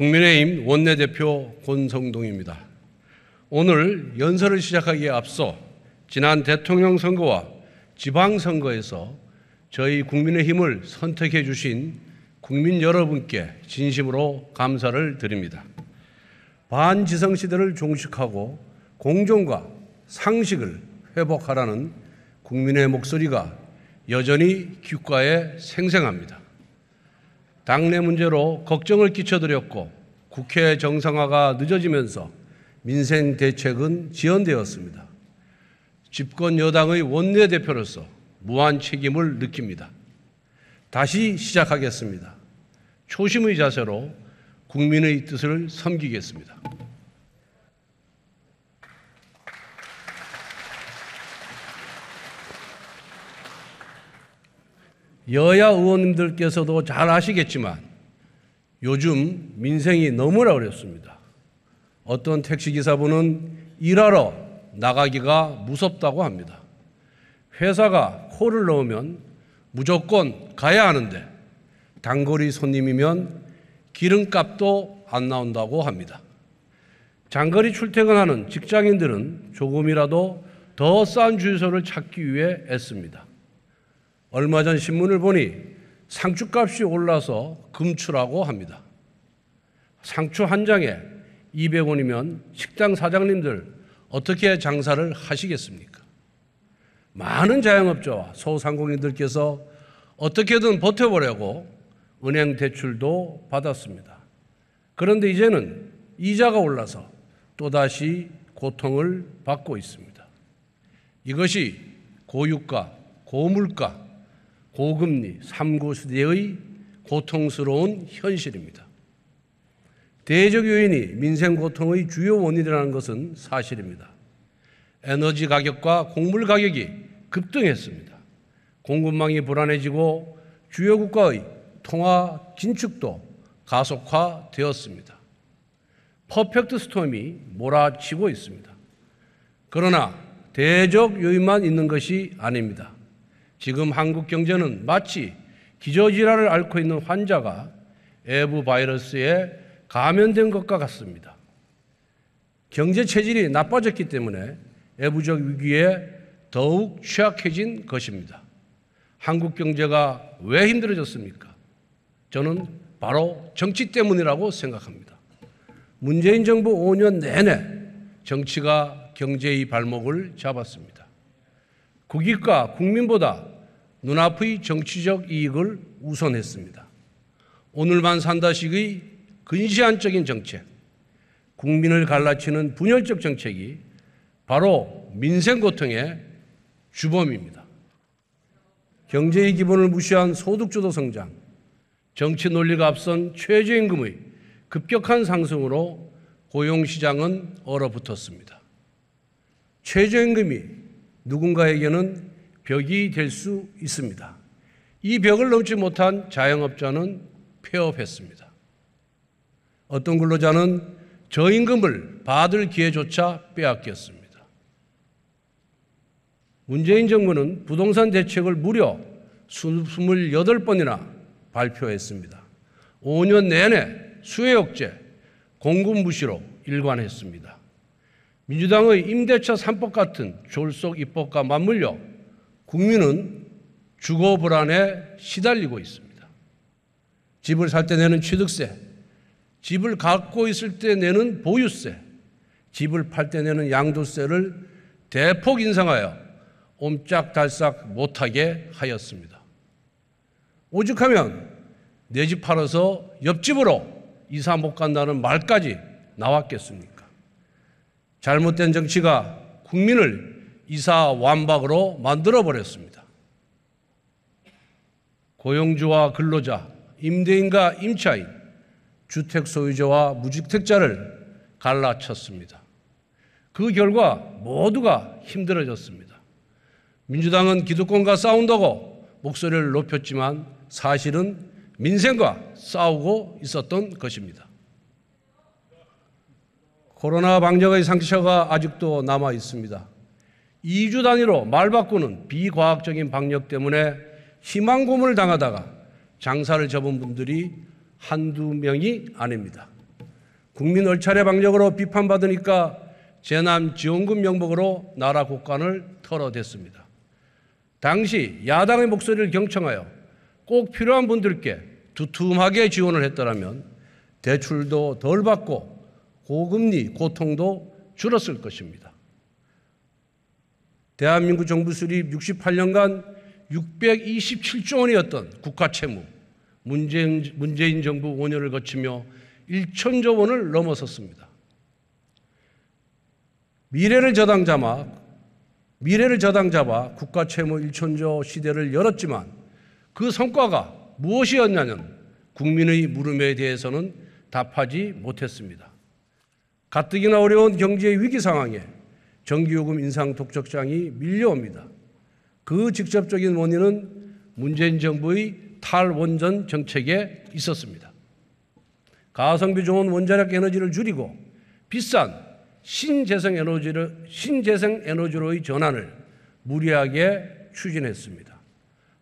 국민의힘 원내대표 권성동입니다. 오늘 연설을 시작하기에 앞서 지난 대통령 선거와 지방선거에서 저희 국민의힘을 선택해 주신 국민 여러분께 진심으로 감사를 드립니다. 반지성 시대를 종식하고 공정과 상식을 회복하라는 국민의 목소리가 여전히 귓가에 생생합니다. 당내 문제로 걱정을 끼쳐드렸고 국회 정상화가 늦어지면서 민생 대책은 지연되었습니다. 집권 여당의 원내대표로서 무한 책임을 느낍니다. 다시 시작하겠습니다. 초심의 자세로 국민의 뜻을 섬기겠습니다. 여야 의원님들께서도 잘 아시겠지만 요즘 민생이 너무나 어렵습니다. 어떤 택시기사분은 일하러 나가기가 무섭다고 합니다. 회사가 코를 넣으면 무조건 가야 하는데 단거리 손님이면 기름값도 안 나온다고 합니다. 장거리 출퇴근하는 직장인들은 조금이라도 더 싼 주유소를 찾기 위해 애씁니다. 얼마 전 신문을 보니 상추값이 올라서 금추라고 합니다. 상추 한 장에 200원이면 식당 사장님들 어떻게 장사를 하시겠습니까? 많은 자영업자와 소상공인들께서 어떻게든 버텨보려고 은행 대출도 받았습니다. 그런데 이제는 이자가 올라서 또다시 고통을 받고 있습니다. 이것이 고유가, 고물가, 고금리, 삼구 수대의 고통스러운 현실입니다. 대적 요인이 민생 고통의 주요 원인이라는 것은 사실입니다. 에너지 가격과 곡물 가격이 급등했습니다. 공급망이 불안해지고 주요 국가의 통화 긴축도 가속화되었습니다. 퍼펙트 스톰이 몰아치고 있습니다. 그러나 대적 요인만 있는 것이 아닙니다. 지금 한국 경제는 마치 기저질환을 앓고 있는 환자가 에브 바이러스에 감염된 것과 같습니다. 경제 체질이 나빠졌기 때문에 애부적 위기에 더욱 취약해진 것입니다. 한국 경제가 왜 힘들어졌습니까? 저는 바로 정치 때문이라고 생각합니다. 문재인 정부 5년 내내 정치가 경제의 발목을 잡았습니다. 국익과 국민보다 눈앞의 정치적 이익을 우선했습니다. 오늘만 산다식의 근시안적인 정책, 국민을 갈라치는 분열적 정책이 바로 민생 고통의 주범입니다. 경제의 기본을 무시한 소득주도 성장, 정치 논리가 앞선 최저임금의 급격한 상승으로 고용시장은 얼어붙었습니다. 최저임금이 누군가에게는 벽이 될 수 있습니다. 이 벽을 넘지 못한 자영업자는 폐업했습니다. 어떤 근로자는 저임금을 받을 기회조차 빼앗겼습니다. 문재인 정부는 부동산 대책을 무려 28번이나 발표했습니다. 5년 내내 수혜 억제, 공급 무시로 일관했습니다. 민주당의 임대차 3법 같은 졸속 입법과 맞물려 국민은 주거 불안에 시달리고 있습니다. 집을 살 때 내는 취득세, 집을 갖고 있을 때 내는 보유세, 집을 팔 때 내는 양도세를 대폭 인상하여 옴짝달싹 못하게 하였습니다. 오죽하면 내 집 팔아서 옆집으로 이사 못 간다는 말까지 나왔겠습니까? 잘못된 정치가 국민을 이사완박으로 만들어 버렸습니다. 고용주와 근로자, 임대인과 임차인, 주택 소유자와 무주택자를 갈라쳤습니다. 그 결과 모두가 힘들어졌습니다. 민주당은 기득권과 싸운다고 목소리를 높였지만 사실은 민생과 싸우고 있었던 것입니다. 코로나 방역의 상처가 아직도 남아 있습니다. 2주 단위로 말 바꾸는 비과학적인 방역 때문에 희망고문을 당하다가 장사를 접은 분들이 한두 명이 아닙니다. 국민 얼차례 방역으로 비판받으니까 재난지원금 명목으로 나라 국간을 털어댔습니다. 당시 야당의 목소리를 경청하여 꼭 필요한 분들께 두툼하게 지원을 했더라면 대출도 덜 받고 고금리 고통도 줄었을 것입니다. 대한민국 정부 수립 68년간 627조 원이었던 국가 채무 문재인, 문재인 정부 5년을 거치며 1천조 원을 넘어섰습니다. 미래를 저당 잡아 미래를 저당 잡아 국가 채무 1천조 시대를 열었지만 그 성과가 무엇이었냐는 국민의 물음에 대해서는 답하지 못했습니다. 가뜩이나 어려운 경제 위기 상황에 정기요금 인상 독촉장이 밀려옵니다. 그 직접적인 원인은 문재인 정부의 탈원전 정책에 있었습니다. 가성비 좋은 원자력 에너지를 줄이고 비싼 신재생 에너지를 신재생 에너지로의 전환을 무리하게 추진했습니다.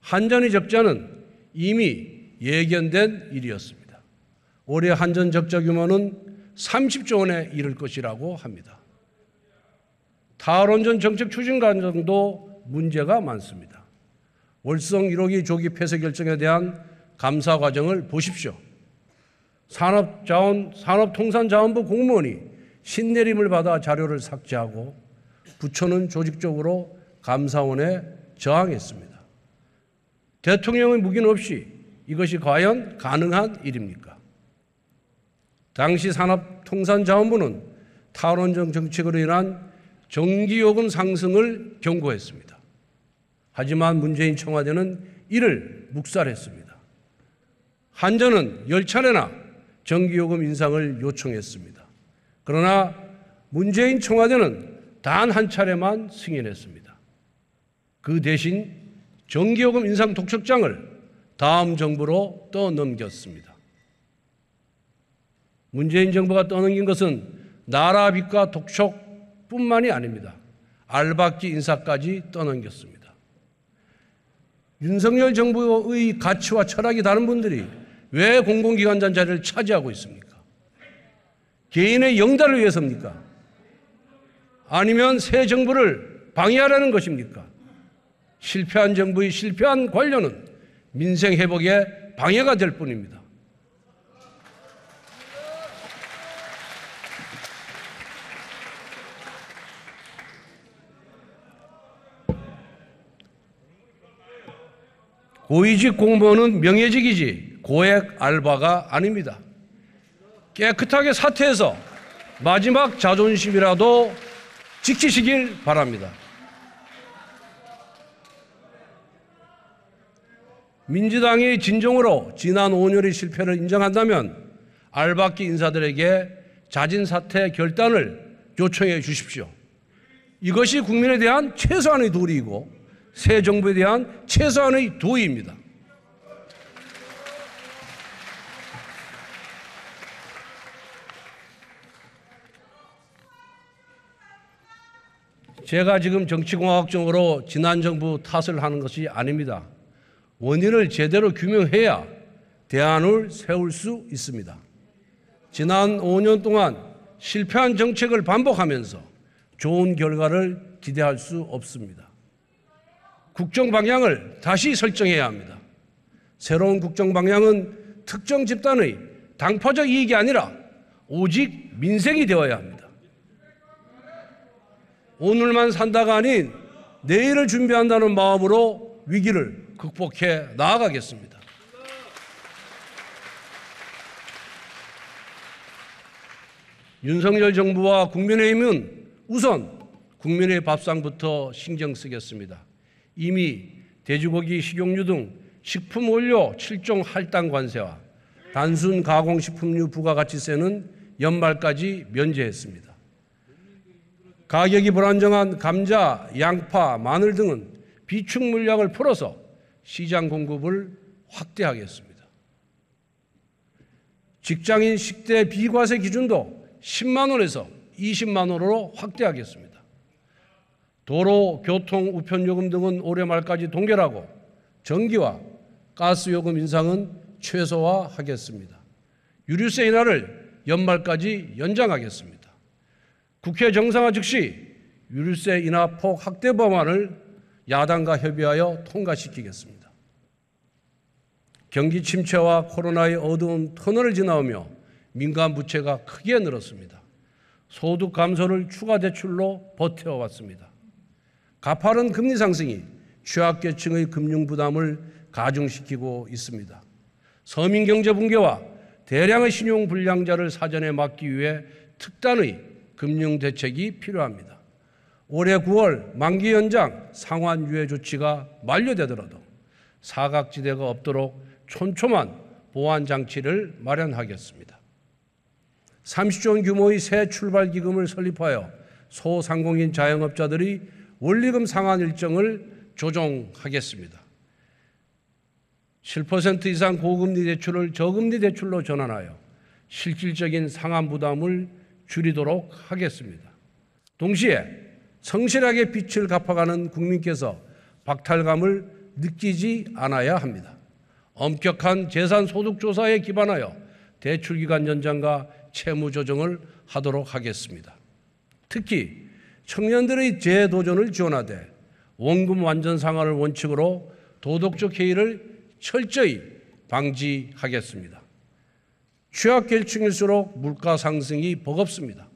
한전의 적자는 이미 예견된 일이었습니다. 올해 한전 적자 규모는 30조 원에 이를 것이라고 합니다. 탈원전 정책 추진 과정도 문제가 많습니다. 월성 1호기 조기 폐쇄 결정에 대한 감사 과정을 보십시오. 산업자원, 산업통상자원부 공무원이 신내림을 받아 자료를 삭제하고 부처는 조직적으로 감사원에 저항했습니다. 대통령의 묵인 없이 이것이 과연 가능한 일입니까? 당시 산업통상자원부는 탈원전 정책으로 인한 전기요금 상승을 경고했습니다. 하지만 문재인 청와대는 이를 묵살했습니다. 한전은 10차례나 전기요금 인상을 요청했습니다. 그러나 문재인 청와대는 단 한 차례만 승인했습니다. 그 대신 전기요금 인상 독촉장을 다음 정부로 떠넘겼습니다. 문재인 정부가 떠넘긴 것은 나라 빚과 독촉뿐만이 아닙니다. 알박기 인사까지 떠넘겼습니다. 윤석열 정부의 가치와 철학이 다른 분들이 왜 공공기관장 자리를 차지하고 있습니까? 개인의 영달을 위해서입니까? 아니면 새 정부를 방해하라는 것입니까? 실패한 정부의 실패한 관료는 민생 회복에 방해가 될 뿐입니다. 고위직 공무원은 명예직이지 고액 알바가 아닙니다. 깨끗하게 사퇴해서 마지막 자존심이라도 지키시길 바랍니다. 민주당이 진정으로 지난 5년의 실패를 인정한다면 알바끼 인사들에게 자진사퇴 결단을 요청해 주십시오. 이것이 국민에 대한 최소한의 도리이고 새 정부에 대한 최소한의 도의입니다. 제가 지금 정치공학적으로 지난 정부 탓을 하는 것이 아닙니다. 원인을 제대로 규명해야 대안을 세울 수 있습니다. 지난 5년 동안 실패한 정책을 반복하면서 좋은 결과를 기대할 수 없습니다. 국정 방향을 다시 설정해야 합니다. 새로운 국정 방향은 특정 집단의 당파적 이익이 아니라 오직 민생이 되어야 합니다. 오늘만 산다가 아닌 내일을 준비한다는 마음으로 위기를 극복해 나아가겠습니다. 윤석열 정부와 국민의힘은 우선 국민의 밥상부터 신경 쓰겠습니다. 이미 돼지고기 식용유 등 식품 원료 7종 할당 관세와 단순 가공식품류 부가가치세는 연말까지 면제했습니다. 가격이 불안정한 감자, 양파, 마늘 등은 비축 물량을 풀어서 시장 공급을 확대하겠습니다. 직장인 식대 비과세 기준도 10만 원에서 20만 원으로 확대하겠습니다. 도로, 교통, 우편요금 등은 올해 말까지 동결하고 전기와 가스요금 인상은 최소화하겠습니다. 유류세 인하를 연말까지 연장하겠습니다. 국회 정상화 즉시 유류세 인하 폭 확대 법안을 야당과 협의하여 통과시키겠습니다. 경기 침체와 코로나의 어두운 터널을 지나오며 민간 부채가 크게 늘었습니다. 소득 감소를 추가 대출로 버텨왔습니다. 가파른 금리 상승이 취약계층의 금융 부담을 가중시키고 있습니다. 서민 경제 붕괴와 대량의 신용 불량자를 사전에 막기 위해 특단의 금융 대책이 필요합니다. 올해 9월 만기 연장 상환 유예 조치가 만료되더라도 사각지대가 없도록 촘촘한 보완 장치를 마련하겠습니다. 30조 원 규모의 새 출발기금을 설립하여 소상공인 자영업자들이 원리금 상환 일정을 조정하겠습니다. 7% 이상 고금리 대출을 저금리 대출로 전환하여 실질적인 상환 부담을 줄이도록 하겠습니다. 동시에 성실하게 빚을 갚아가는 국민께서 박탈감을 느끼지 않아야 합니다. 엄격한 재산 소득 조사에 기반하여 대출 기간 연장과 채무 조정을 하도록 하겠습니다. 특히 청년들의 재도전을 지원하되 원금 완전 상환을 원칙으로 도덕적 해이를 철저히 방지하겠습니다. 취약계층일수록 물가 상승이 버겁습니다.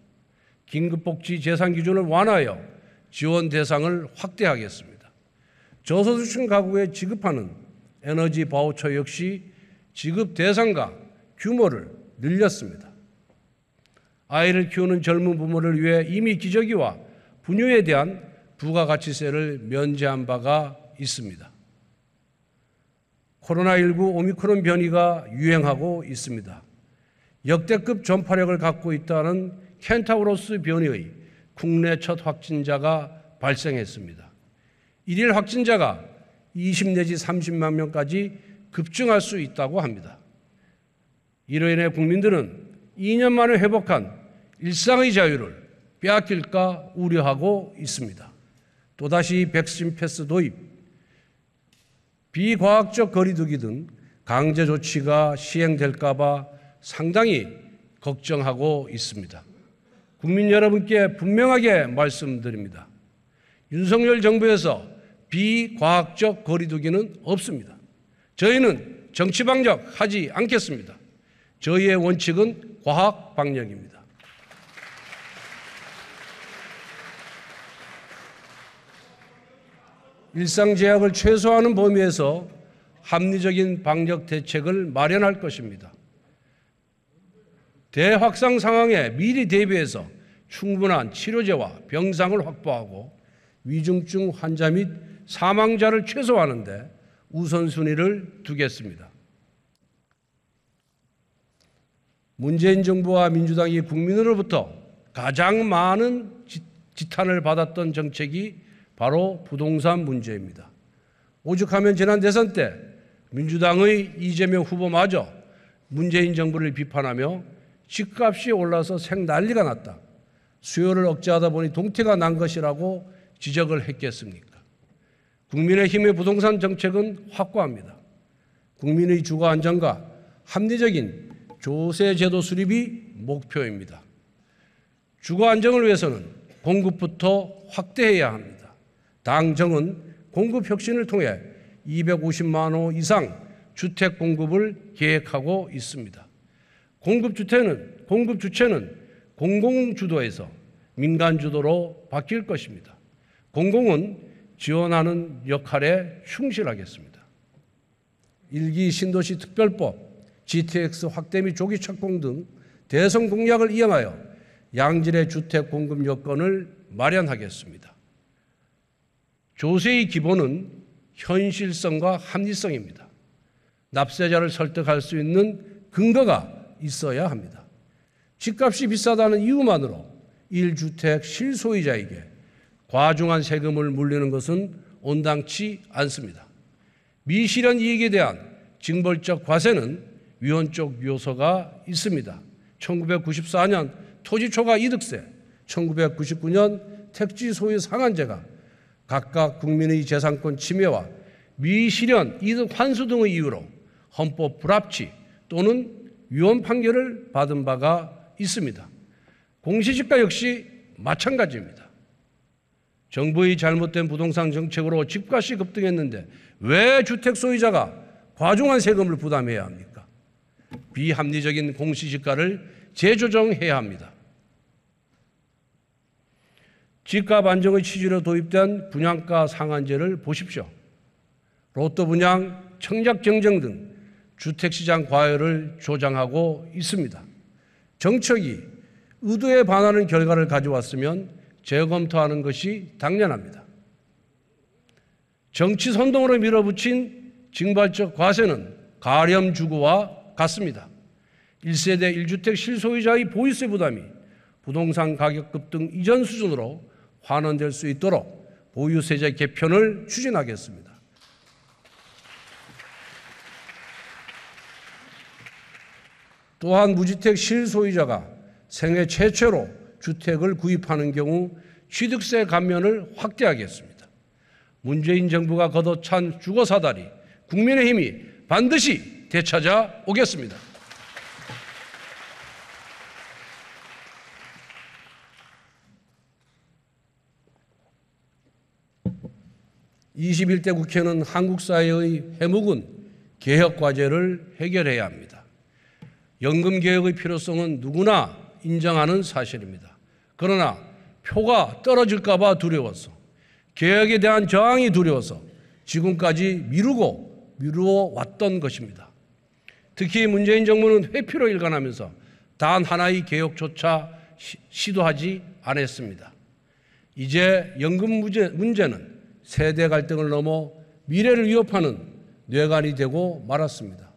긴급복지 재산 기준을 완화하여 지원 대상을 확대하겠습니다. 저소득층 가구에 지급하는 에너지 바우처 역시 지급 대상과 규모를 늘렸습니다. 아이를 키우는 젊은 부모를 위해 이미 기저귀와 분유에 대한 부가가치세를 면제한 바가 있습니다. 코로나19 오미크론 변이가 유행하고 있습니다. 역대급 전파력을 갖고 있다는 켄타우로스 변이의 국내 첫 확진자가 발생했습니다. 일일 확진자가 20 내지 30만 명까지 급증할 수 있다고 합니다. 이로 인해 국민들은 2년 만에 회복한 일상의 자유를 빼앗길까 우려하고 있습니다. 또다시 백신 패스 도입, 비과학적 거리두기 등 강제 조치가 시행될까봐 상당히 걱정하고 있습니다. 국민 여러분께 분명하게 말씀드립니다. 윤석열 정부에서 비과학적 거리두기는 없습니다. 저희는 정치방적 하지 않겠습니다. 저희의 원칙은 과학방역입니다. 일상 제약을 최소화하는 범위에서 합리적인 방역 대책을 마련할 것입니다. 대확상 상황에 미리 대비해서 충분한 치료제와 병상을 확보하고 위중증 환자 및 사망자를 최소화하는데 우선순위를 두겠습니다. 문재인 정부와 민주당이 국민으로부터 가장 많은 지탄을 받았던 정책이 바로 부동산 문제입니다. 오죽하면 지난 대선 때 민주당의 이재명 후보마저 문재인 정부를 비판하며 집값이 올라서 생난리가 났다. 수요를 억제하다 보니 동태가 난 것이라고 지적을 했겠습니까? 국민의힘의 부동산 정책은 확고합니다. 국민의 주거 안정과 합리적인 조세 제도 수립이 목표입니다. 주거 안정을 위해서는 공급부터 확대해야 합니다. 당정은 공급 혁신을 통해 250만 호 이상 주택 공급을 계획하고 있습니다. 공급 주체는 공급 주체는 공공 주도에서 민간 주도로 바뀔 것입니다. 공공은 지원하는 역할에 충실하겠습니다. 일기 신도시 특별법, GTX 확대 및 조기 착공 등 대선 공약을 이행하여 양질의 주택 공급 여건을 마련하겠습니다. 조세의 기본은 현실성과 합리성입니다. 납세자를 설득할 수 있는 근거가 있어야 합니다. 집값이 비싸다는 이유만으로 1주택 실소유자에게 과중한 세금을 물리는 것은 온당치 않습니다. 미실현 이익에 대한 징벌적 과세는 위헌적 요소가 있습니다. 1994년 토지초과 이득세, 1999년 택지 소유 상한제가 각각 국민의 재산권 침해와 미실현, 이득 환수 등의 이유로 헌법 불합치 또는 위헌 판결을 받은 바가 있습니다. 공시지가 역시 마찬가지입니다. 정부의 잘못된 부동산 정책으로 집값이 급등했는데 왜 주택 소유자가 과중한 세금을 부담해야 합니까? 비합리적인 공시지가를 재조정해야 합니다. 집값 안정의 취지로 도입된 분양가 상한제를 보십시오. 로또 분양, 청약 경쟁 등 주택시장 과열을 조장하고 있습니다. 정책이 의도에 반하는 결과를 가져왔으면 재검토하는 것이 당연합니다. 정치 선동으로 밀어붙인 징발적 과세는 가렴 주구와 같습니다. 1세대 1주택 실소유자의 보유세 부담이 부동산 가격 급등 이전 수준으로 환원될 수 있도록 보유세제 개편을 추진하겠습니다. 또한 무주택 실소유자가 생애 최초로 주택을 구입하는 경우 취득세 감면을 확대하겠습니다. 문재인 정부가 거둬찬 주거사다리 국민의힘이 반드시 되찾아오겠습니다. 21대 국회는 한국 사회의 해묵은 개혁 과제를 해결해야 합니다. 연금 개혁의 필요성은 누구나 인정하는 사실입니다. 그러나 표가 떨어질까봐 두려워서 개혁에 대한 저항이 두려워서 지금까지 미루고 미루어 왔던 것입니다. 특히 문재인 정부는 회피로 일관하면서 단 하나의 개혁조차 시, 시도하지 않았습니다. 이제 연금 문제, 문제는 세대 갈등을 넘어 미래를 위협하는 뇌관이 되고 말았습니다.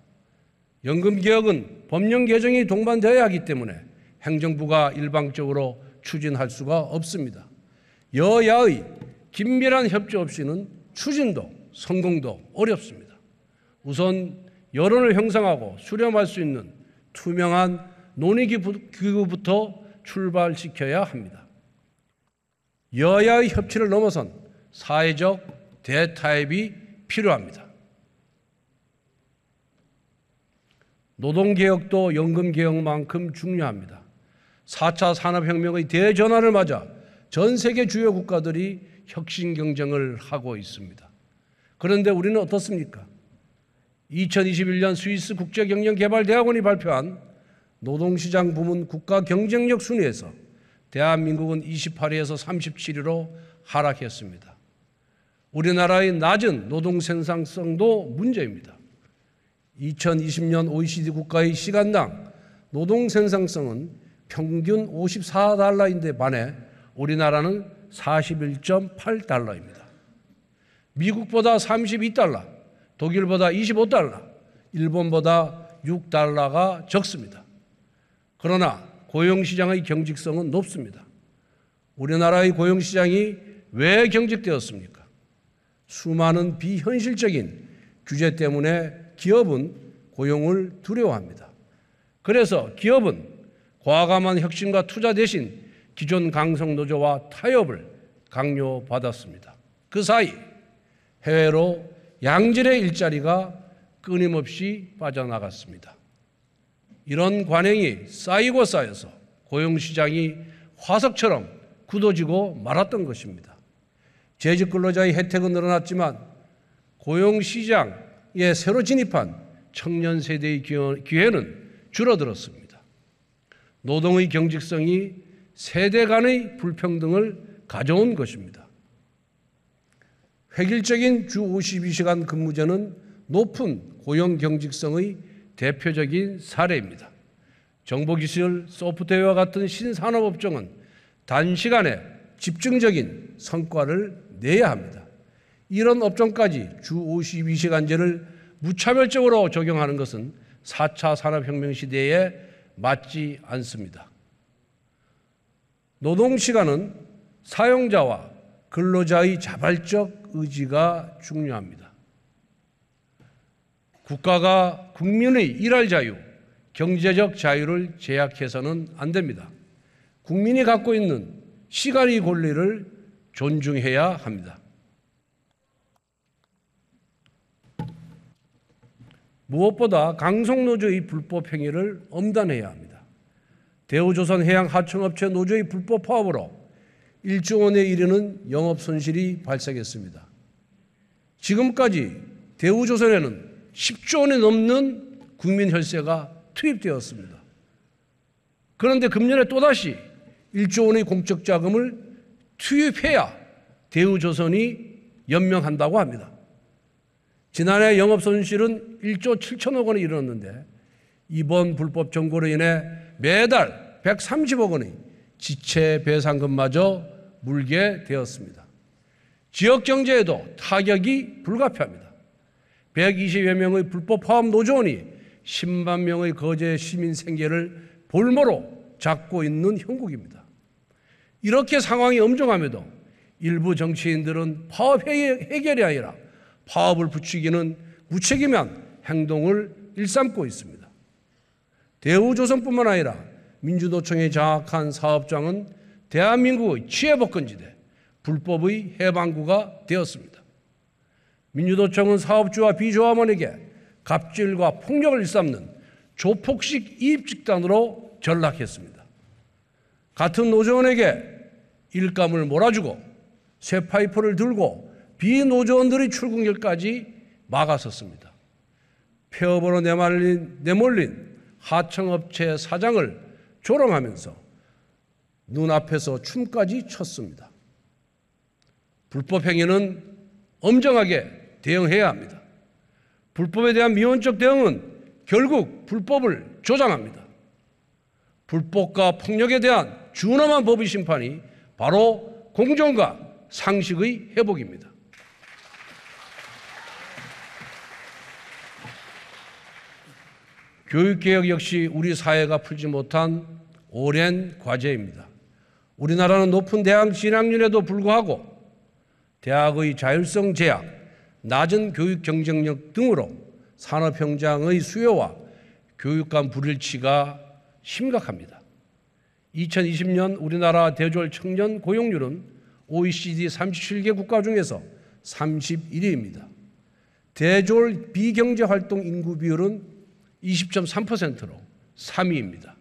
연금 개혁은 법령 개정이 동반되어야 하기 때문에 행정부가 일방적으로 추진할 수가 없습니다. 여야의 긴밀한 협조 없이는 추진도 성공도 어렵습니다. 우선 여론을 형성하고 수렴할 수 있는 투명한 논의 기구부터 출발시켜야 합니다. 여야의 협치를 넘어선 사회적 대타협이 필요합니다. 노동개혁도 연금개혁만큼 중요합니다. 4차 산업혁명의 대전환을 맞아 전 세계 주요 국가들이 혁신 경쟁을 하고 있습니다. 그런데 우리는 어떻습니까? 2021년 스위스 국제경영개발대학원이 발표한 노동시장 부문 국가 경쟁력 순위에서 대한민국은 28위에서 37위로 하락했습니다. 우리나라의 낮은 노동 생산성도 문제입니다. 2020년 OECD 국가의 시간당 노동 생산성은 평균 54달러인데 반해 우리나라는 41.8달러입니다. 미국보다 32달러, 독일보다 25달러, 일본보다 6달러가 적습니다. 그러나 고용시장의 경직성은 높습니다. 우리나라의 고용시장이 왜 경직되었습니까? 수많은 비현실적인 규제 때문에 기업은 고용을 두려워합니다. 그래서 기업은 과감한 혁신과 투자 대신 기존 강성 노조와 타협을 강요받았습니다. 그 사이 해외로 양질의 일자리가 끊임없이 빠져나갔습니다. 이런 관행이 쌓이고 쌓여서 고용시장이 화석처럼 굳어지고 말았던 것입니다. 재직 근로자의 혜택은 늘어났지만 고용시장에 새로 진입한 청년 세대의 기회는 줄어들었습니다. 노동의 경직성이 세대 간의 불평등을 가져온 것입니다. 획일적인 주 52시간 근무제는 높은 고용 경직성의 대표적인 사례입니다. 정보기술, 소프트웨어 같은 신산업업종은 단시간에 집중적인 성과를 내야 합니다. 이런 업종까지 주 52시간제를 무차별적으로 적용하는 것은 4차 산업혁명 시대에 맞지 않습니다. 노동시간은 사용자와 근로자의 자발적 의지가 중요합니다. 국가가 국민의 일할 자유, 경제적 자유를 제약해서는 안 됩니다. 국민이 갖고 있는 시간의 권리를 존중해야 합니다. 무엇보다 강성노조의 불법 행위를 엄단해야 합니다. 대우조선 해양 하청업체 노조의 불법 파업으로 1조 원에 이르는 영업 손실이 발생했습니다. 지금까지 대우조선에는 10조 원이 넘는 국민 혈세가 투입되었습니다. 그런데 금년에 또다시 1조 원의 공적 자금을 투입해야 대우조선이 연명한다고 합니다. 지난해 영업 손실은 1조 7천억 원에 이르렀는데 이번 불법 정고로 인해 매달 130억 원의 지체 배상금마저 물게 되었습니다. 지역 경제에도 타격이 불가피합니다. 120여 명의 불법 파업 노조원이 10만 명의 거제 시민 생계를 볼모로 잡고 있는 형국입니다. 이렇게 상황이 엄중함에도 일부 정치인들은 파업 해결이 아니라 파업을 부추기는 무책임한 행동을 일삼고 있습니다. 대우조선뿐만 아니라 민주노총의 장악한 사업장은 대한민국의 취해복건지대 불법의 해방구가 되었습니다. 민주노총은 사업주와 비조합원에게 갑질과 폭력을 일삼는 조폭식 이입집단으로 전락했습니다. 같은 노조원에게 일감을 몰아주고 쇠 파이프를 들고 비노조원들의 출국길까지 막아섰습니다. 폐업으로 내말린, 내몰린 하청업체 사장을 조롱하면서 눈앞에서 춤까지 췄습니다. 불법행위는 엄정하게 대응해야 합니다. 불법에 대한 미온적 대응은 결국 불법을 조장합니다. 불법과 폭력에 대한 준엄한 법의 심판이 바로 공정과 상식의 회복입니다. 교육개혁 역시 우리 사회가 풀지 못한 오랜 과제입니다. 우리나라는 높은 대학 진학률에도 불구하고 대학의 자율성 제약, 낮은 교육 경쟁력 등으로 산업 현장의 수요와 교육 간 불일치가 심각합니다. 2020년 우리나라 대졸 청년 고용률은 OECD 37개 국가 중에서 31위입니다. 대졸 비경제 활동 인구 비율은 20.3%로 3위입니다.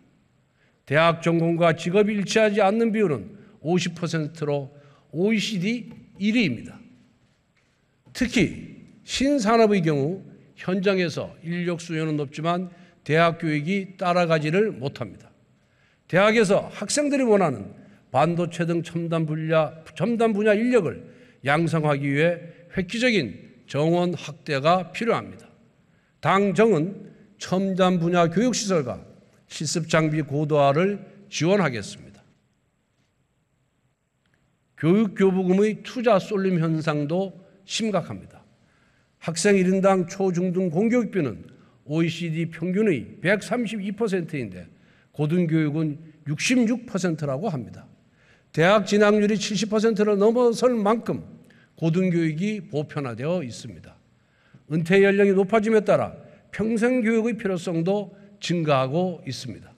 대학 전공과 직업이 일치하지 않는 비율은 50%로 OECD 1위입니다. 특히 신산업의 경우 현장에서 인력 수요는 높지만 대학 교육이 따라가지를 못합니다. 대학에서 학생들이 원하는 반도체 등 첨단 분야, 첨단 분야 인력을 양성하기 위해 획기적인 정원 확대가 필요합니다. 당정은 첨단 분야 교육시설과 실습장비 고도화를 지원하겠습니다. 교육교부금의 투자 쏠림 현상도 심각합니다. 학생 1인당 초중등 공교육비는 OECD 평균의 132%인데 고등교육은 66%라고 합니다. 대학 진학률이 70%를 넘어설 만큼 고등교육이 보편화되어 있습니다. 은퇴 연령이 높아짐에 따라 평생교육의 필요성도 증가하고 있습니다.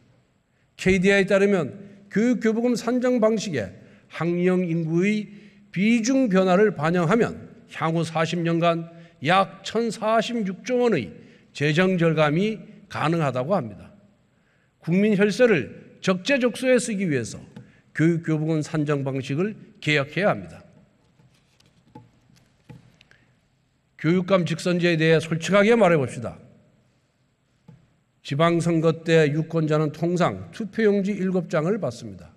KDI에 따르면 교육교부금 산정 방식에 학령 인구의 비중 변화를 반영하면 향후 40년간 약 1,046조 원의 재정 절감이 가능하다고 합니다. 국민 혈세를 적재적소에 쓰기 위해서 교육교부금 산정 방식을 개혁해야 합니다. 교육감 직선제에 대해 솔직하게 말해봅시다. 지방선거 때 유권자는 통상 투표용지 7장을 받습니다.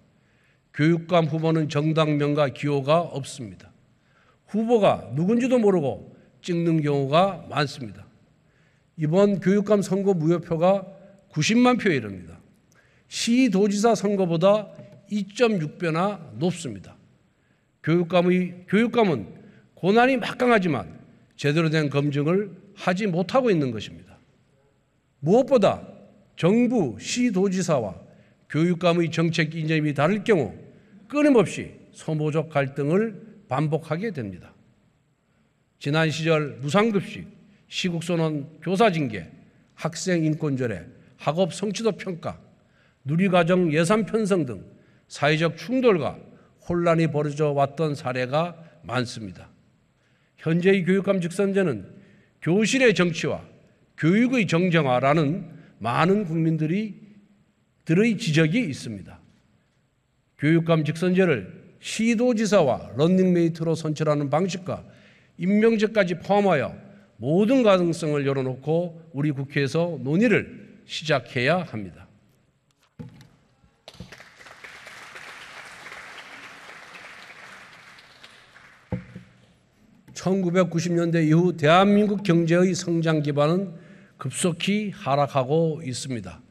교육감 후보는 정당명과 기호가 없습니다. 후보가 누군지도 모르고 찍는 경우가 많습니다. 이번 교육감 선거 무효표가 90만 표에 이릅니다. 시도지사 선거보다 2.6배나 높습니다. 교육감의, 교육감은 고난이 막강하지만 제대로 된 검증을 하지 못하고 있는 것입니다. 무엇보다 정부, 시도지사와 교육감의 정책 이념이 다를 경우 끊임없이 소모적 갈등을 반복하게 됩니다. 지난 시절 무상급식, 시국선언 교사징계, 학생인권절에, 학업 성취도 평가, 누리과정 예산 편성 등 사회적 충돌과 혼란이 벌어져 왔던 사례가 많습니다. 현재의 교육감 직선제는 교실의 정치와 교육의 정정화라는 많은 국민들의 지적이 있습니다. 교육감 직선제를 시도지사와 런닝메이트로 선출하는 방식과 임명제까지 포함하여 모든 가능성을 열어놓고 우리 국회에서 논의를 시작해야 합니다. 1990년대 이후 대한민국 경제의 성장 기반은 급속히 하락하고 있습니다.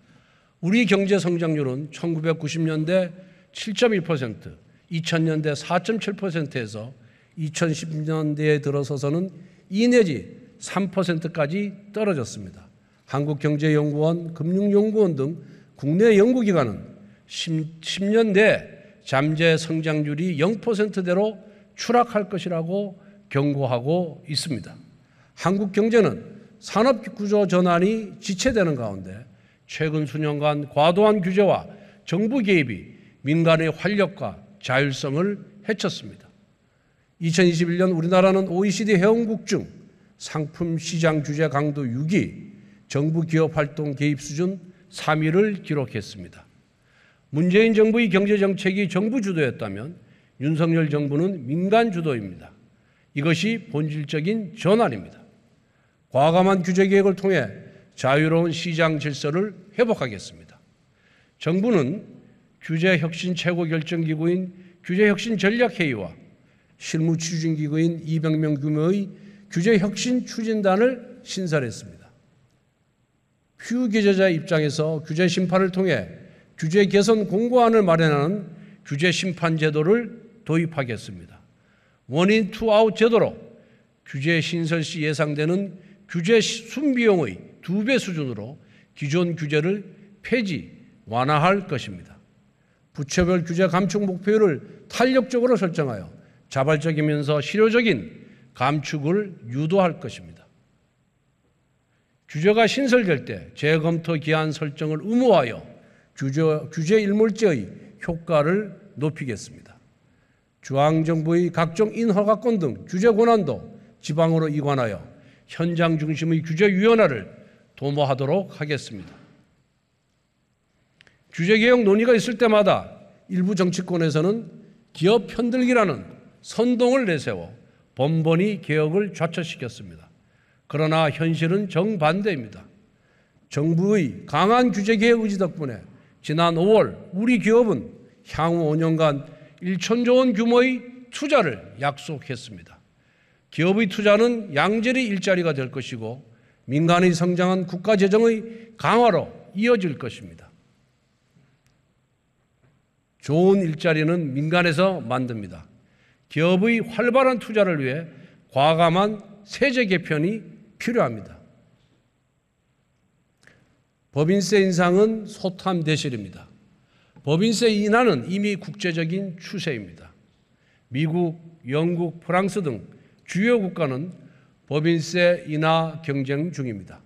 우리 경제 성장률은 1990년대 7.1%, 2000년대 4.7%에서 2010년대에 들어서서는 이 내지 3%까지 떨어졌습니다. 한국경제연구원, 금융연구원 등 국내 연구기관은 10, 년대 잠재 성장률이 0%대로 추락할 것이라고 경고하고 있습니다. 한국 경제는 산업 구조 전환이 지체되는 가운데 최근 수년간 과도한 규제와 정부 개입이 민간의 활력과 자율성을 해쳤습니다. 2021년 우리나라는 OECD 회원국 중 상품 시장 규제 강도 6위, 정부 기업 활동 개입 수준 3위를 기록했습니다. 문재인 정부의 경제 정책이 정부 주도였다면 윤석열 정부는 민간 주도입니다. 이것이 본질적인 전환입니다. 과감한 규제 개혁을 통해 자유로운 시장 질서를 회복하겠습니다. 정부는 규제혁신 최고결정기구인 규제혁신전략회의와 실무추진기구인 200명 규모의 규제혁신 추진단을 신설했습니다. 휴기재자 입장에서 규제 심판을 통해 규제 개선 공고안을 마련하는 규제 심판 제도를 도입하겠습니다. 원인 투아웃 제도로 규제 신설 시 예상되는 규제 순비용의 두 배 수준으로 기존 규제를 폐지, 완화할 것입니다. 부처별 규제 감축 목표를 탄력적으로 설정하여 자발적이면서 실효적인 감축을 유도할 것입니다. 규제가 신설될 때 재검토 기한 설정을 의무하여 규제, 규제 일몰제의 효과를 높이겠습니다. 중앙정부의 각종 인허가권 등 규제 권한도 지방으로 이관하여 현장 중심의 규제위원회를 도모하도록 하겠습니다. 규제개혁 논의가 있을 때마다 일부 정치권에서는 기업 편들기라는 선동을 내세워 번번이 개혁을 좌초시켰습니다. 그러나 현실은 정반대입니다. 정부의 강한 규제개혁 의지 덕분에 지난 5월 우리 기업은 향후 5년간 1천조 원 규모의 투자를 약속했습니다. 기업의 투자는 양질의 일자리가 될 것이고 민간의 성장은 국가 재정의 강화로 이어질 것입니다. 좋은 일자리는 민간에서 만듭니다. 기업의 활발한 투자를 위해 과감한 세제 개편이 필요합니다. 법인세 인상은 소탐 대실입니다. 법인세 인하는 이미 국제적인 추세입니다. 미국, 영국, 프랑스 등 주요 국가는 법인세 인하 경쟁 중입니다.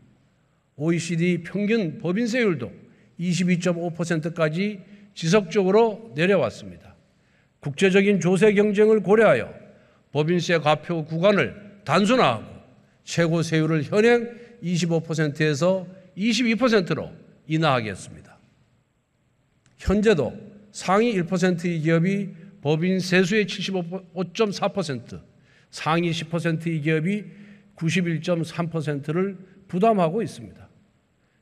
OECD 평균 법인세율도 22.5%까지 지속적으로 내려왔습니다. 국제적인 조세 경쟁을 고려하여 법인세 과표 구간을 단순화하고 최고 세율을 현행 25%에서 22%로 인하하겠습니다. 현재도 상위 1%의 기업이 법인 세수의 75.4%, 상위 10%의 기업이 91.3%를 부담하고 있습니다.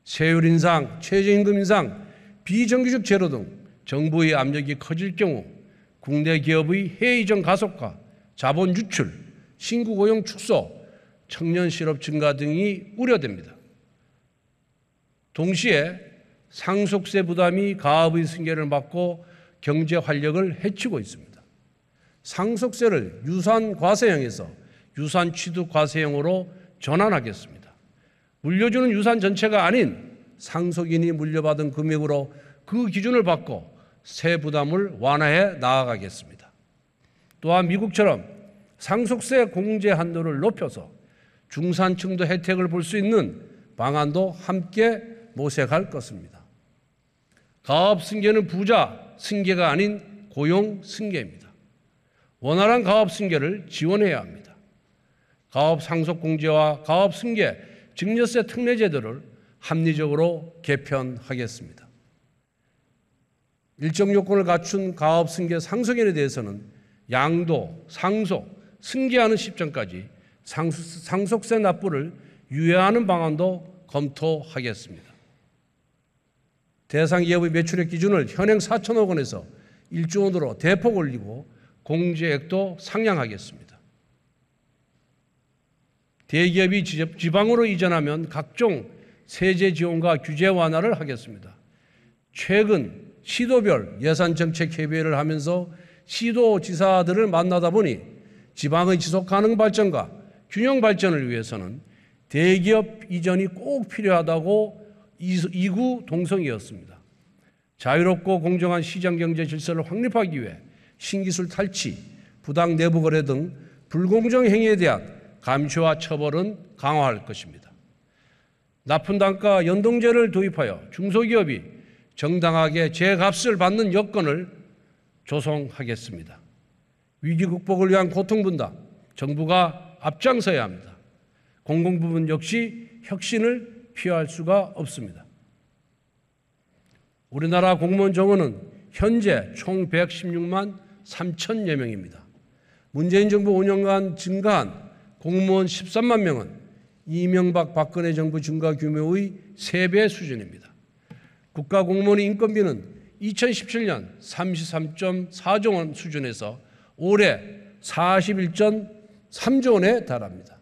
세율 인상, 최저임금 인상, 비정규직 제로 등 정부의 압력이 커질 경우 국내 기업의 해외 이전 가속화, 자본 유출, 신규 고용 축소, 청년 실업 증가 등이 우려됩니다. 동시에 상속세 부담이 가업의 승계를 막고 경제 활력을 해치고 있습니다. 상속세를 유산 과세형에서 유산 취득 과세형으로 전환하겠습니다. 물려주는 유산 전체가 아닌 상속인이 물려받은 금액으로 그 기준을 바꿔 세 부담을 완화해 나아가겠습니다. 또한 미국처럼 상속세 공제 한도를 높여서 중산층도 혜택을 볼 수 있는 방안도 함께 모색할 것입니다. 가업 승계는 부자 승계가 아닌 고용 승계입니다. 원활한 가업 승계를 지원해야 합니다. 가업 상속 공제와 가업 승계, 증여세 특례 제도를 합리적으로 개편하겠습니다. 일정 요건을 갖춘 가업 승계 상속인에 대해서는 양도, 상속, 승계하는 시점까지 상속세 납부를 유예하는 방안도 검토하겠습니다. 대상 기업의 매출액 기준을 현행 4천억 원에서 1조 원으로 대폭 올리고 공제액도 상향하겠습니다. 대기업이 지방으로 이전하면 각종 세제 지원과 규제 완화를 하겠습니다. 최근 시도별 예산 정책 협의회를 하면서 시도 지사들을 만나다 보니 지방의 지속 가능 발전과 균형 발전을 위해서는 대기업 이전이 꼭 필요하다고 이구 동성이었습니다. 자유롭고 공정한 시장 경제 질서를 확립하기 위해 신기술 탈취, 부당 내부 거래 등 불공정 행위에 대한 감시와 처벌은 강화할 것입니다. 납품 단가 연동제를 도입하여 중소기업이 정당하게 제 값을 받는 여건을 조성하겠습니다. 위기 극복을 위한 고통 분담 정부가 앞장서야 합니다. 공공부문 역시 혁신을 피할 수가 없습니다. 우리나라 공무원 정원은 현재 총 116만 3천여 명입니다. 문재인 정부 5년간 증가한 공무원 13만 명은 이명박 박근혜 정부 증가 규모의 3배 수준입니다. 국가 공무원의 인건비는 2017년 33.4조 원 수준에서 올해 41.3조 원에 달합니다.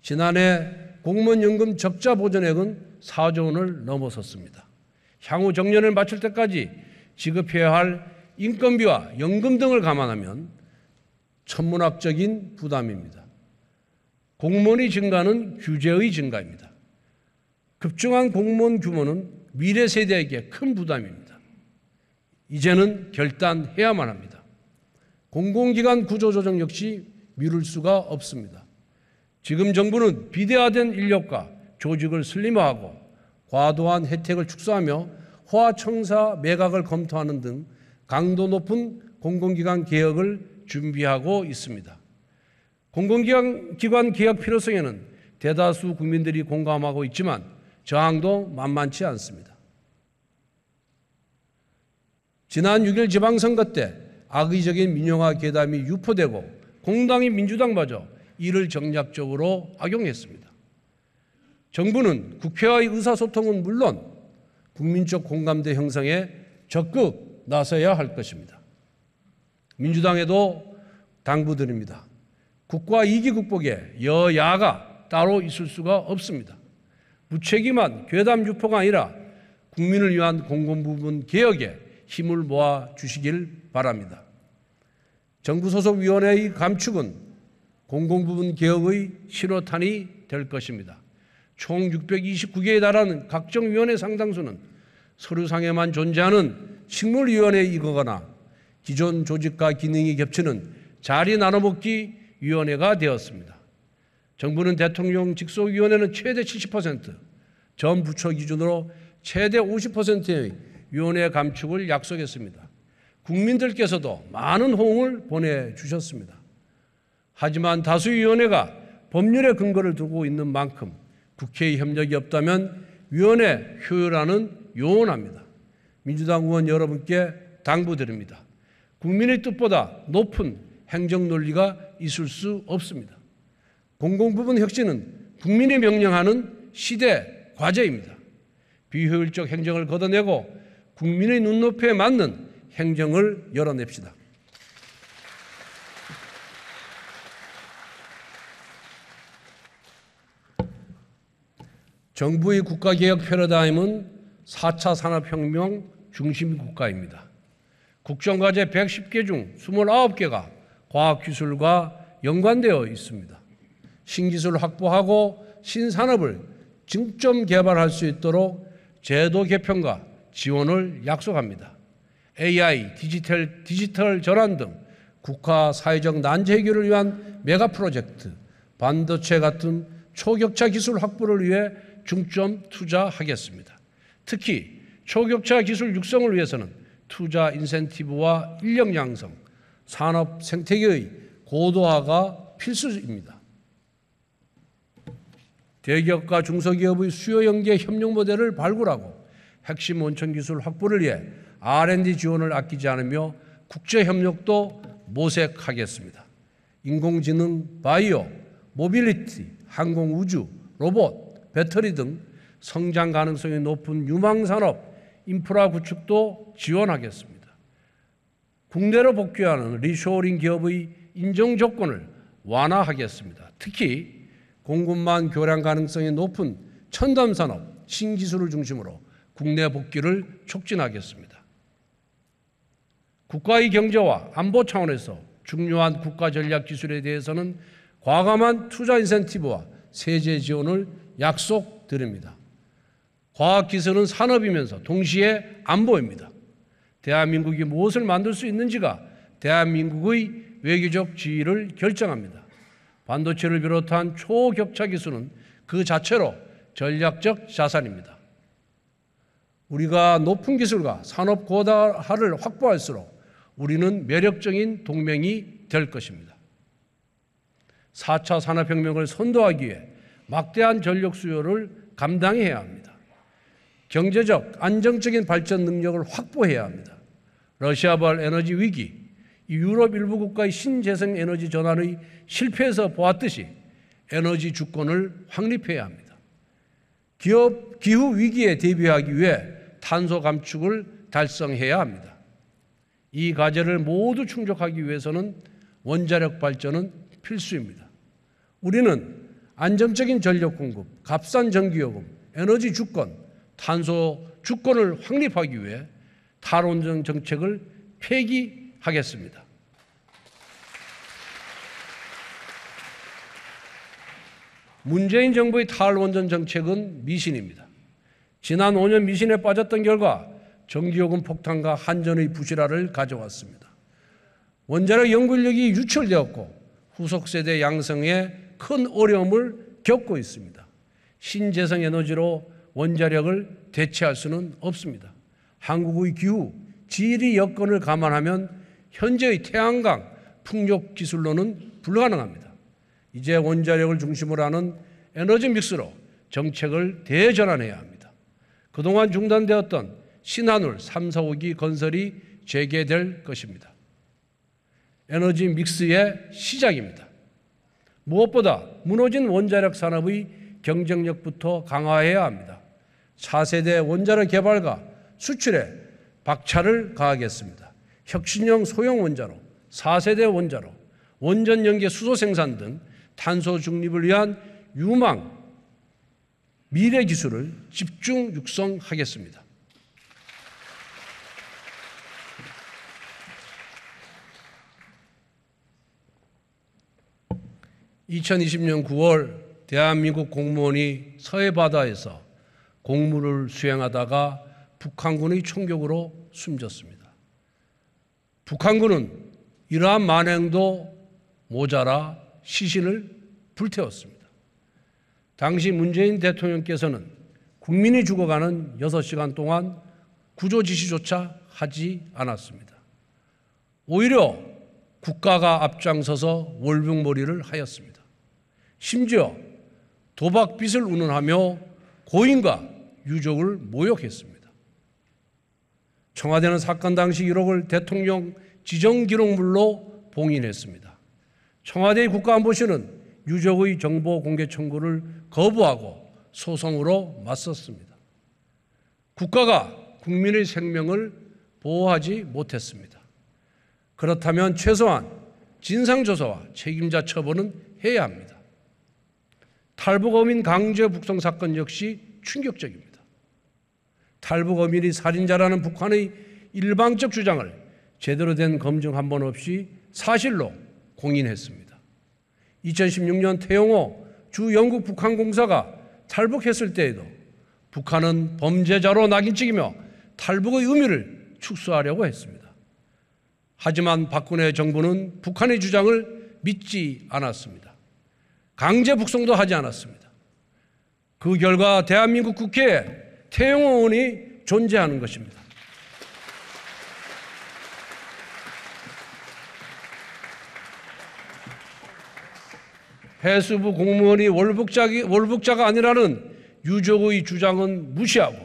지난해 공무원연금 적자 보전액은 4조 원을 넘어섰습니다. 향후 정년을 맞출 때까지 지급해야 할 인건비와 연금 등을 감안하면 천문학적인 부담입니다. 공무원이 증가는 규제의 증가입니다. 급증한 공무원 규모는 미래 세대에게 큰 부담입니다. 이제는 결단해야만 합니다. 공공기관 구조조정 역시 미룰 수가 없습니다. 지금 정부는 비대화된 인력과 조직을 슬림화하고 과도한 혜택을 축소하며 호화청사 매각을 검토하는 등 강도 높은 공공기관 개혁을 준비하고 있습니다. 공공기관 개혁 필요성에는 대다수 국민들이 공감하고 있지만 저항도 만만치 않습니다. 지난 6일 지방선거 때 악의적인 민영화 계담이 유포되고 공당이 민주당마저 이를 정략적으로 악용했습니다. 정부는 국회와의 의사소통은 물론 국민적 공감대 형성에 적극 나서야 할 것입니다. 민주당에도 당부드립니다. 국가 이기 극복에 여야가 따로 있을 수가 없습니다. 무책임한 괴담 유포가 아니라 국민을 위한 공공부문 개혁에 힘을 모아 주시길 바랍니다. 정부소속위원회의 감축은 공공부문 개혁의 신호탄이 될 것입니다. 총 629개에 달하는 각종 위원회 상당수는 서류상에만 존재하는 식물위원회에 이거거나 기존 조직과 기능이 겹치는 자리 나눠먹기 위원회가 되었습니다. 정부는 대통령 직속위원회는 최대 70%, 전 부처 기준으로 최대 50%의 위원회 감축을 약속했습니다. 국민들께서도 많은 호응을 보내주셨습니다. 하지만 다수위원회가 법률의 근거를 두고 있는 만큼 국회의 협력이 없다면 위원회 효율화는 요원합니다. 민주당 의원 여러분께 당부드립니다. 국민의 뜻보다 높은 행정 논리가 있을 수 없습니다. 공공부문 혁신은 국민이 명령하는 시대 과제입니다. 비효율적 행정을 걷어내고 국민의 눈높이에 맞는 행정을 열어냅시다. 정부의 국가개혁 패러다임은 4차 산업혁명 중심 국가입니다. 국정과제 110개 중 29개가 과학기술과 연관되어 있습니다. 신기술 확보하고 신산업을 증점 개발할 수 있도록 제도 개편과 지원을 약속합니다. AI, 디지털, 디지털 전환 등 국가 사회적 난제 해결을 위한 메가 프로젝트, 반도체 같은 초격차 기술 확보를 위해 중점 투자하겠습니다. 특히 초격차 기술 육성을 위해서는 투자 인센티브와 인력 양성, 산업 생태계의 고도화가 필수입니다. 대기업과 중소기업의 수요 연계 협력 모델을 발굴하고 핵심 원천 기술 확보를 위해 R&D 지원을 아끼지 않으며 국제 협력도 모색하겠습니다. 인공지능, 바이오, 모빌리티, 항공우주, 로봇, 배터리 등 성장 가능성이 높은 유망산업, 인프라 구축도 지원하겠습니다. 국내로 복귀하는 리쇼링 기업의 인정 조건을 완화하겠습니다. 특히 공급망 교량 가능성이 높은 첨단 산업, 신기술을 중심으로 국내 복귀를 촉진하겠습니다. 국가의 경제와 안보 차원에서 중요한 국가 전략 기술에 대해서는 과감한 투자 인센티브와 세제 지원을 약속 드립니다. 과학기술은 산업이면서 동시에 안보입니다. 대한민국이 무엇을 만들 수 있는지가 대한민국의 외교적 지위를 결정합니다. 반도체를 비롯한 초격차 기술은 그 자체로 전략적 자산입니다. 우리가 높은 기술과 산업 고다를 확보할수록 우리는 매력적인 동맹이 될 것입니다. 4차 산업혁명을 선도하기 위해 막대한 전력 수요를 감당해야 합니다. 경제적, 안정적인 발전 능력을 확보해야 합니다. 러시아발 에너지 위기, 유럽 일부 국가의 신재생 에너지 전환의 실패에서 보았듯이 에너지 주권을 확립해야 합니다. 기업 기후 위기에 대비하기 위해 탄소 감축을 달성해야 합니다. 이 과제를 모두 충족하기 위해서는 원자력 발전은 필수입니다. 우리는 안정적인 전력 공급, 값싼 전기요금, 에너지 주권, 탄소 주권을 확립하기 위해 탈원전 정책을 폐기하겠습니다. 문재인 정부의 탈원전 정책은 미신입니다. 지난 5년 미신에 빠졌던 결과 전기요금 폭탄과 한전의 부실화를 가져왔습니다. 원자력 연구력이 유출되었고 후속 세대 양성에 큰 어려움을 겪고 있습니다. 신재생 에너지로 원자력을 대체할 수는 없습니다. 한국의 기후, 지리 여건을 감안하면 현재의 태양광, 풍력 기술로는 불가능합니다. 이제 원자력을 중심으로 하는 에너지 믹스로 정책을 대전환해야 합니다. 그동안 중단되었던 신한울 3, 4, 5기 건설이 재개될 것입니다. 에너지 믹스의 시작입니다. 무엇보다 무너진 원자력 산업의 경쟁력부터 강화해야 합니다. 차세대 원자력 개발과 수출에 박차를 가하겠습니다. 혁신형 소형 원자로, 4세대 원자로, 원전 연계 수소 생산 등 탄소 중립을 위한 유망 미래 기술을 집중 육성하겠습니다. 2020년 9월 대한민국 공무원이 서해 바다에서 공무를 수행하다가 북한군의 총격으로 숨졌습니다. 북한군은 이러한 만행도 모자라 시신을 불태웠습니다. 당시 문재인 대통령께서는 국민이 죽어가는 6시간 동안 구조 지시조차 하지 않았습니다. 오히려 국가가 앞장서서 월북몰이를 하였습니다. 심지어 도박빚을 운운하며 고인과 유족을 모욕했습니다. 청와대는 사건 당시 1억을 대통령 지정 기록물로 봉인했습니다. 청와대의 국가안보실은 유족의 정보 공개 청구를 거부하고 소송으로 맞섰습니다. 국가가 국민의 생명을 보호하지 못했습니다. 그렇다면 최소한 진상조사와 책임자 처벌은 해야 합니다. 탈북어민 강제 북송 사건 역시 충격적입니다. 탈북어민이 살인자라는 북한의 일방적 주장을 제대로 된 검증 한 번 없이 사실로 공인했습니다. 2016년 태용호 주 영국 북한 공사가 탈북했을 때에도 북한은 범죄자로 낙인 찍이며 탈북의 의미를 축소하려고 했습니다. 하지만 박근혜 정부는 북한의 주장을 믿지 않았습니다. 강제 북송도 하지 않았습니다. 그 결과 대한민국 국회에 태용 의원이 존재하는 것입니다. 해수부 공무원이 월북자기, 월북자가 아니라는 유족의 주장은 무시하고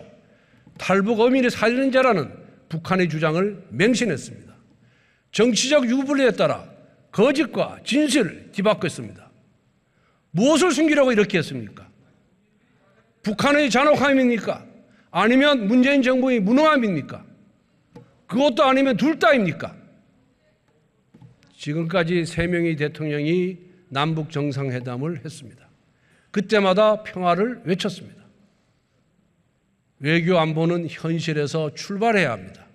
탈북 어민이 살인자라는 북한의 주장을 맹신했습니다. 정치적 유불리에 따라 거짓과 진실을 뒤바꿨습니다. 무엇을 숨기려고 이렇게 했습니까? 북한의 잔혹함입니까? 아니면 문재인 정부의 무능함입니까? 그것도 아니면 둘 다입니까? 지금까지 세 명의 대통령이 남북 정상회담을 했습니다. 그때마다 평화를 외쳤습니다. 외교 안보는 현실에서 출발해야 합니다.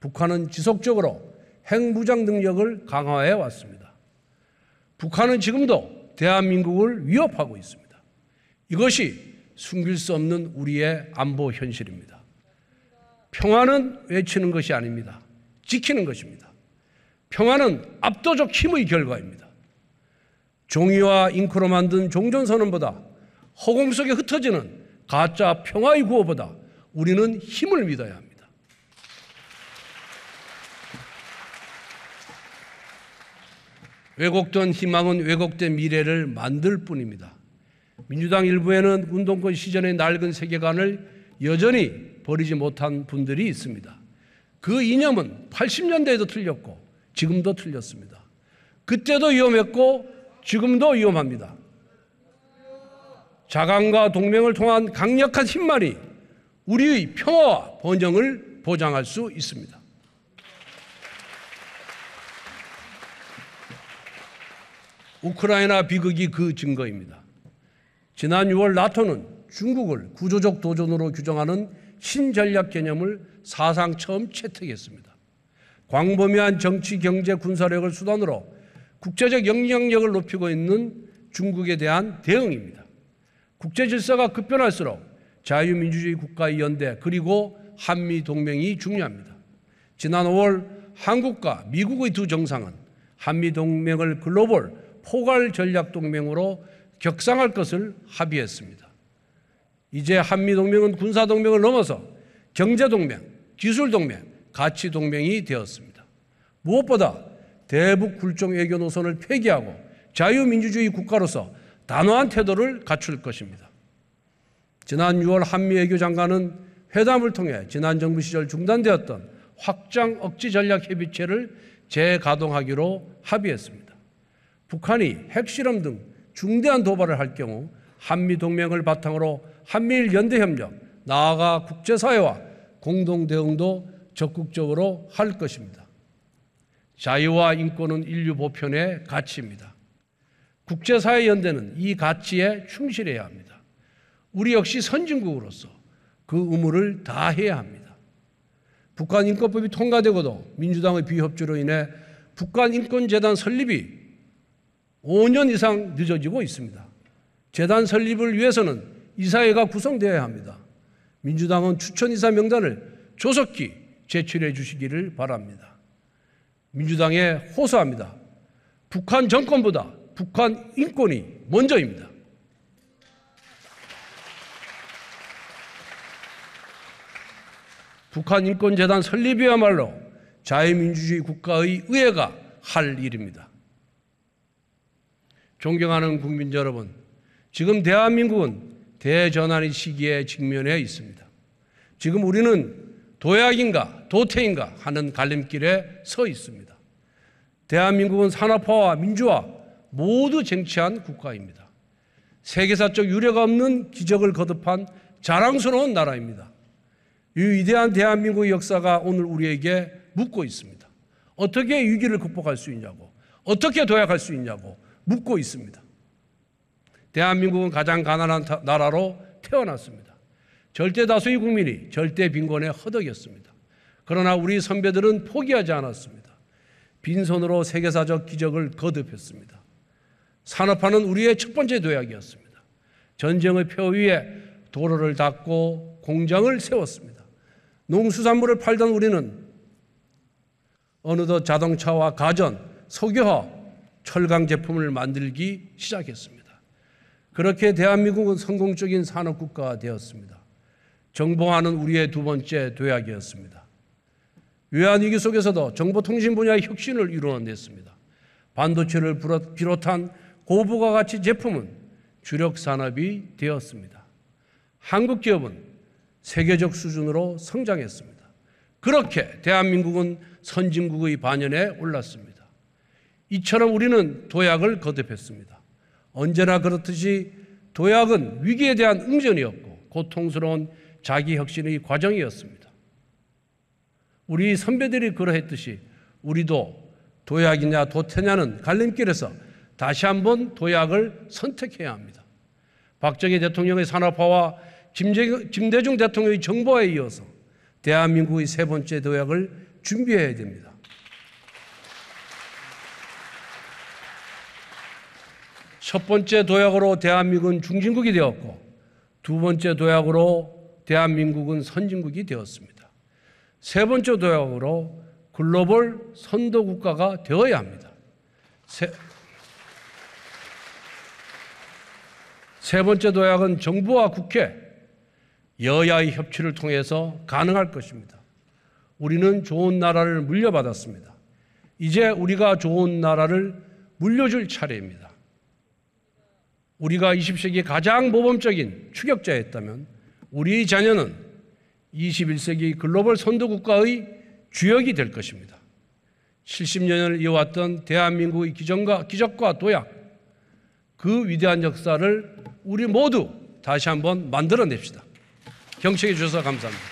북한은 지속적으로 핵무장 능력을 강화해 왔습니다. 북한은 지금도 대한민국을 위협하고 있습니다. 이것이 숨길 수 없는 우리의 안보 현실입니다. 평화는 외치는 것이 아닙니다. 지키는 것입니다. 평화는 압도적 힘의 결과입니다. 종이와 잉크로 만든 종전선언보다 허공 속에 흩어지는 가짜 평화의 구호보다 우리는 힘을 믿어야 합니다. 왜곡된 희망은 왜곡된 미래를 만들 뿐입니다. 민주당 일부에는 운동권 시절의 낡은 세계관을 여전히 버리지 못한 분들이 있습니다. 그 이념은 80년대에도 틀렸고 지금도 틀렸습니다. 그때도 위험했고 지금도 위험합니다. 자강과 동맹을 통한 강력한 힘만이 우리의 평화와 번영을 보장할 수 있습니다. 우크라이나 비극이 그 증거입니다. 지난 6월 나토는 중국을 구조적 도전으로 규정하는 신전략 개념을 사상 처음 채택했습니다. 광범위한 정치, 경제, 군사력을 수단으로 국제적 영향력을 높이고 있는 중국에 대한 대응입니다. 국제 질서가 급변할수록 자유민주주의 국가의 연대 그리고 한미 동맹이 중요합니다. 지난 5월 한국과 미국의 두 정상은 한미 동맹을 글로벌 포괄 전략 동맹으로 격상할 것을 합의했습니다. 이제 한미 동맹은 군사 동맹을 넘어서 경제 동맹, 기술 동맹, 가치 동맹이 되었습니다. 무엇보다 대북 굴종 외교 노선을 폐기하고 자유민주주의 국가로서 단호한 태도를 갖출 것입니다. 지난 6월 한미 외교 장관은 회담을 통해 지난 정부 시절 중단되었던 확장 억지 전략 협의체를 재가동하기로 합의했습니다. 북한이 핵실험 등 중대한 도발을 할 경우 한미 동맹을 바탕으로 한미일 연대 협력, 나아가 국제사회와 공동 대응도 적극적으로 할 것입니다. 자유와 인권은 인류 보편의 가치입니다. 국제사회 연대는 이 가치에 충실해야 합니다. 우리 역시 선진국으로서 그 의무를 다해야 합니다. 북한 인권법이 통과되고도 민주당의 비협조로 인해 북한 인권재단 설립이 5년 이상 늦어지고 있습니다. 재단 설립을 위해서는 이사회가 구성되어야 합니다. 민주당은 추천이사 명단을 조속히 제출해 주시기를 바랍니다. 민주당에 호소합니다. 북한 정권보다 북한 인권이 먼저입니다. 북한 인권재단 설립이야말로 자유민주주의 국가의 의회가 할 일입니다. 존경하는 국민 여러분, 지금 대한민국은 대전환의 시기에 직면해 있습니다. 지금 우리는 도약인가 도태인가 하는 갈림길에 서 있습니다. 대한민국은 산업화와 민주화 모두 쟁취한 국가입니다. 세계사적 유례가 없는 기적을 거듭한 자랑스러운 나라입니다. 이 위대한 대한민국의 역사가 오늘 우리에게 묻고 있습니다. 어떻게 위기를 극복할 수 있냐고, 어떻게 도약할 수 있냐고, 묻고 있습니다. 대한민국은 가장 가난한 나라로 태어났습니다. 절대 다수의 국민이 절대 빈곤에 허덕였습니다. 그러나 우리 선배들은 포기하지 않았습니다. 빈손으로 세계사적 기적을 거듭했습니다. 산업화는 우리의 첫 번째 도약이었습니다. 전쟁의 표 위에 도로를 닦고 공장을 세웠습니다. 농수산물을 팔던 우리는 어느덧 자동차와 가전, 석유화, 철강 제품을 만들기 시작했습니다. 그렇게 대한민국은 성공적인 산업국가가 되었습니다. 정보화는 우리의 두 번째 도약이었습니다. 외환위기 속에서도 정보통신 분야의 혁신을 이루어냈습니다. 반도체를 비롯한 고부가 가치 제품은 주력 산업이 되었습니다. 한국 기업은 세계적 수준으로 성장했습니다. 그렇게 대한민국은 선진국의 반열에 올랐습니다. 이처럼 우리는 도약을 거듭했습니다. 언제나 그렇듯이 도약은 위기에 대한 응전이었고 고통스러운 자기 혁신의 과정이었습니다. 우리 선배들이 그러했듯이 우리도 도약이냐 도태냐는 갈림길에서 다시 한번 도약을 선택해야 합니다. 박정희 대통령의 산업화와 김대중 대통령의 정보에 이어서 대한민국의 세 번째 도약을 준비해야 됩니다. 첫 번째 도약으로 대한민국은 중진국이 되었고 두 번째 도약으로 대한민국은 선진국이 되었습니다. 세 번째 도약으로 글로벌 선도 국가가 되어야 합니다. 세, 세 번째 도약은 정부와 국회, 여야의 협치를 통해서 가능할 것입니다. 우리는 좋은 나라를 물려받았습니다. 이제 우리가 좋은 나라를 물려줄 차례입니다. 우리가 2 0세기 가장 모범적인 추격자였다면 우리의 자녀는 21세기 글로벌 선도국가의 주역이 될 것입니다. 70년을 이어왔던 대한민국의 기전과, 기적과 도약, 그 위대한 역사를 우리 모두 다시 한번 만들어냅시다. 경청해 주셔서 감사합니다.